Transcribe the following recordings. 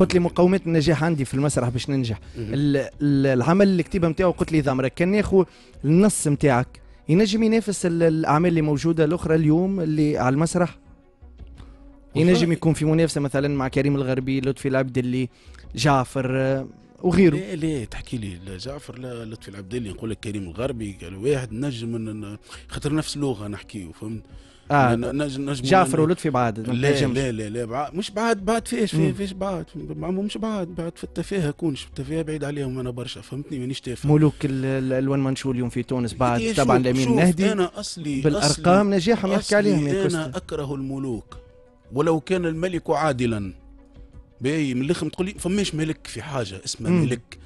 قلت لي مقومات النجاح عندي في المسرح باش ننجح العمل كتبه نتاعو قلت لي ذمره كان ياخو النص نتاعك ينجم ينافس الاعمال اللي موجوده الاخرى اليوم اللي على المسرح ينجم يكون في منافسه مثلا مع كريم الغربي لطفي العبد اللي جعفر وغيره لا لا تحكي لي لا جعفر لا لطفي العبدلي يقول لك كريم الغربي قال واحد نجم خاطر نفس لغه نحكيو فهمت اه نجم نجم جعفر ولطفي بعاد لا لا لا لا مش بعاد بعاد فيش فيش بعاد مش بعاد بعاد في التفاهه كونش التفاهه بعيد عليهم انا برشا فهمتني مانيش تافه ملوك الوان منشو اليوم في تونس بعد طبعا لامين النهدي انا اصلي بالارقام نجاحهم يحكي عليهم انا اكره الملوك ولو كان الملك عادلا باي من الاخر تقول لي فماش ملك في حاجه اسمها ملك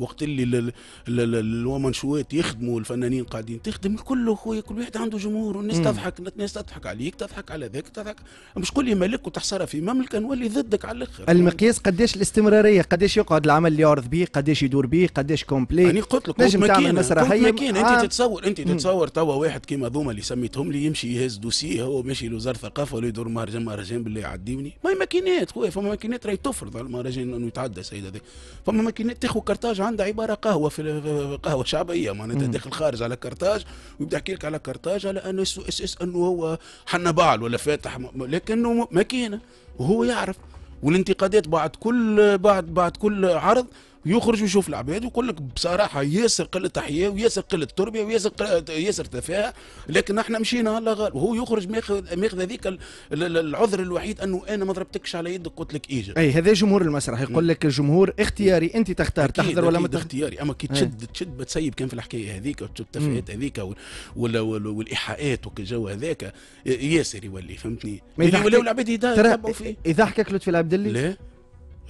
وقت اللي الومنشوات يخدموا الفنانين قاعدين تخدم كله خويا كل واحد عنده جمهور والناس تضحك الناس تضحك عليك تضحك على ذاك تضحك مش كل ملك وتحصرها في مملكه نولي ضدك على الاخر المقياس قداش الاستمراريه قداش يقعد العمل اللي يعرض به قداش يدور به قداش كومبلي انا قلت لك نجم تعمل مسرحيه انت آه. تتصور انت تتصور توا واحد كيما ذوما اللي سميتهم لي يمشي يهز دوسي هو ماشي لوزاره الثقافه ولا يدور مهرجان مهرجان بالله يعديوني ما ماكينات خويا فما ماكينات راهي تفرض المهرجان انه يتعدى السيد هذاك فما ماكينات تاخذ كرتاج عنده عباره قهوه في قهوه شعبيه معناتها يعني داخل خارج على كرتاج ويبدا يحكي لك على كرتاج على انه اس اس اس انه هو حنا بعل ولا فاتح لكنه ماكينه وهو يعرف والانتقادات بعد كل بعد بعد كل عرض يخرج ويشوف العباد ويقول لك بصراحه ياسر قله حياه وياسر قله تربيه وياسر ياسر تفاهه لكن احنا مشينا الله غالب وهو يخرج ماخذ ماخذ هذيك العذر الوحيد انه انا ما ضربتكش على يدك قلت لك ايجا اي هذا جمهور المسرح يقول لك الجمهور اختياري انت تختار تحضر ولا ما متخ... اختياري اما كي تشد تشد تسيب كان في الحكايه هذيك وتشد التفاهات هذيك والايحاءات والجو هذاك ياسر يولي فهمتني يولي العباد يتابعوا فيه اذا حكاك لطفي العبدلي لا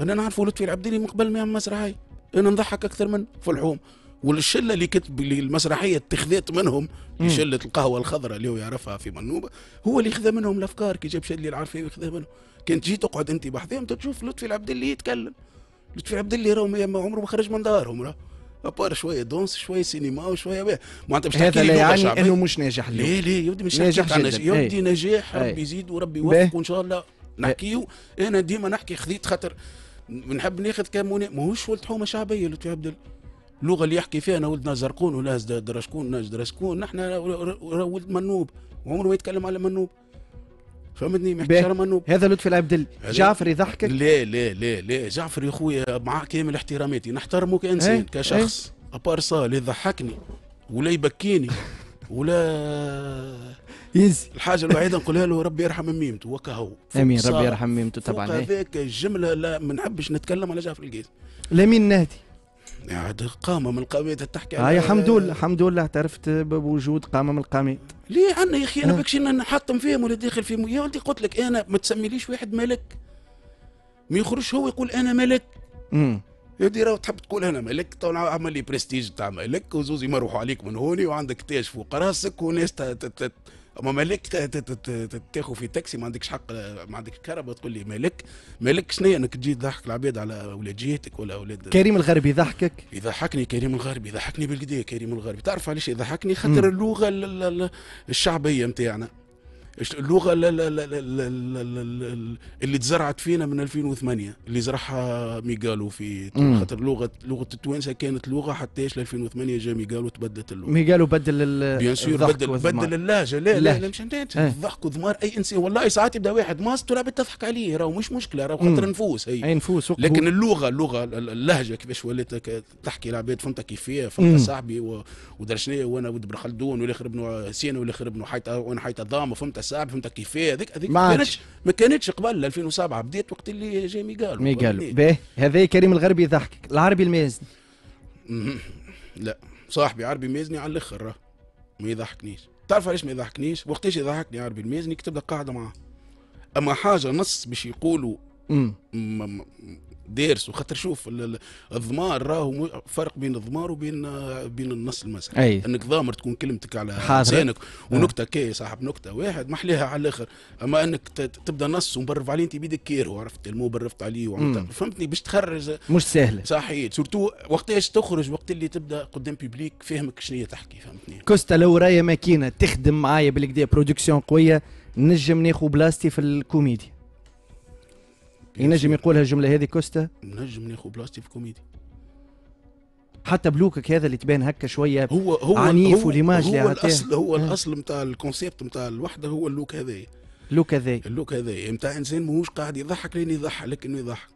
انا نعرفه لطفي العبدلي من قبل ما يعمل مسرحيه انا نضحك اكثر من فلحوم والشله اللي كتب اللي المسرحيه اتخذت منهم شله القهوه الخضراء اللي هو يعرفها في منوبه هو اللي خذا منهم الافكار كي جاب شله العرفي خذا منهم كان تجي تقعد انت بحذهم تشوف لطفي العبد اللي يتكلم لطفي العبد اللي راهم عمره ما خرج من دارهم راه ابار شويه دونس شويه سينما وشويه معناتها باش هذا لي يعني انه مش ناجح اليوم إيه، ليه ليه يبدي مش ناجح ناجح يبدي إيه. نجاح ربي إيه. يزيد وربي يوفق وان شاء الله نحكيو انا ديما نحكي خذيت خاطر نحب ناخذ كم ماهوش ولد حومه شعبيه لطفي عبد اللغه اللي يحكي فيها انا ولدنا زرقون وناس درشكون ناس درشكون نحن ولد منوب وعمره ما يتكلم على منوب فهمتني ما يحكيش على منوب هذا لطفي العبدل جعفر يضحكك لا لا لا لا جعفر يا خويا مع كامل احتراماتي نحترمه كانسان إيه، كشخص إيه. ابار صا اللي يضحكني ولا يبكيني ولا يز الحاجه الوحيده نقولها له ربي يرحم ميمته وكهو امين ربي يرحم ميمته طبعا هذاك الجمله لا ما نحبش نتكلم على جعفر القيس لمين نهدي عاد قامه من القامات تحكي على الحمد لله الحمد لله اعترفت بوجود قامه من القامات ليه عنا يا اخي انا بكش نحطم فيهم ولا داخل فيهم يا ولدي قلت لك انا ما تسميليش واحد ملك ما يخرجش هو يقول انا ملك امم يا دي راهو تحب تقول انا ملك تو عمل لي برستيج تاع ملك وزوزي يمرحوا عليك من هوني وعندك تاج فوق راسك وناس ما مالك تاخذ في تاكسي ما عندكش حق ما عندكش كهرباء تقول لي مالك مالك شنو انك تجي تضحك العباد على اولاد جهتك ولا اولاد كريم الغربي يضحكك يضحكني كريم الغربي يضحكني بالقدية كريم الغربي تعرف علاش يضحكني خاطر اللغه الشعبيه نتاعنا اللغه اللي تزرعت فينا من 2008 اللي زرعها ميغالو في خاطر لغه لغه التوانسه كانت لغه حتى ايش 2008 جا ميغالو تبدلت اللغه ميغالو بدل ال بيان سور بدل بدل اللهجه لا لا, مش انت إيه. الضحك وذمار اي انسان والله ساعات يبدا واحد ماست ولا تضحك عليه راهو مش مشكله راهو خاطر نفوس هي اي نفوس لكن اللغه اللغه اللهجه كيفاش ولات تحكي العباد فهمت كيفيه فهمت صاحبي ودرشني وانا ولد بن خلدون والاخر ابن سينا والاخر ابن حيطه وانا حيطه ضامه فهمت الاسباب فهمت كيفاه هذيك هذيك ما كانتش ما كانتش قبل 2007 بدات وقت اللي جا ميقالو ميقالو باهي هذا كريم الغربي يضحكك العربي المازني لا صاحبي عربي مازني على الاخر ما يضحكنيش تعرف علاش ما يضحكنيش وقتاش يضحكني عربي المازني كتب لك قاعده معاه اما حاجه نص باش يقولوا دارس وخاطر شوف الضمار راهو فرق بين الضمار وبين آه، بين النص المسرحي أي. انك ضامر تكون كلمتك على لسانك ونكته آه. كي صاحب نكته واحد محليها على الاخر اما انك تبدا نص ومبرف عليه انت بيدك كيرو عرفت المو برفت عليه وعملت فهمتني باش تخرج مش سهله صحيح سورتو وقتاش تخرج وقت اللي تبدا قدام بيبليك فهمك شنو تحكي فهمتني كوستا لو رايا ماكينه تخدم معايا بالكدا برودكسيون قويه نجم ناخذ بلاستي في الكوميديا ينجم يقولها الجمله هذه كوستا نجم ناخذ بلاصتي في كوميدي حتى بلوكك هذا اللي تبان هكا شويه هو هو عنيف وليماج اللي هو الاصل هو الاصل نتاع الكونسيبت نتاع الوحده هو اللوك هذايا اللوك هذايا اللوك هذايا نتاع انسان ماهوش قاعد يضحك لين يضحك لكنه يضحك